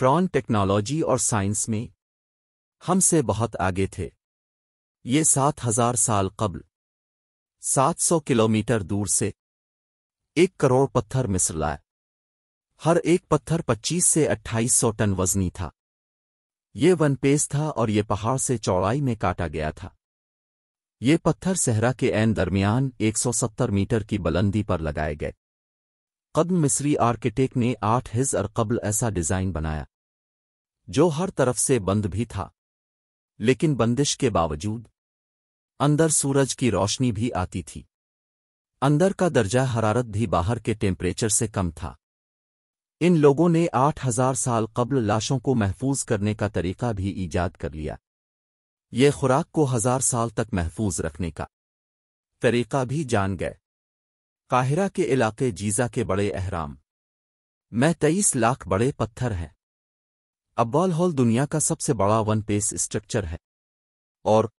frown technology और science में हमसे बहुत आगे थे ये सात हजार साल कबल सात सौ किलोमीटर दूर से एक करोड़ पत्थर मिस्र लाए हर एक पत्थर पच्चीस से अट्ठाईस सौ टन वजनी था ये वनपेस था और ये पहाड़ से चौड़ाई में काटा गया था ये पत्थर सहरा के एन दरमियान 170 मीटर की बुलंदी पर लगाए गए कदम मिस्री आर्किटेक्ट ने आठ हिज और कबल ऐसा डिज़ाइन बनाया जो हर तरफ से बंद भी था लेकिन बंदिश के बावजूद अंदर सूरज की रोशनी भी आती थी अंदर का दर्जा हरारत भी बाहर के टेम्परेचर से कम था इन लोगों ने आठ हजार साल कबल लाशों को महफूज करने का तरीका भी ईजाद कर लिया ये खुराक को हजार साल तक महफूज रखने का तरीका भी जान गए काहिरा के इलाके जीजा के बड़े अहराम मैं तेईस लाख बड़े पत्थर हैं अब्बाल हॉल दुनिया का सबसे बड़ा वन पेस स्ट्रक्चर है और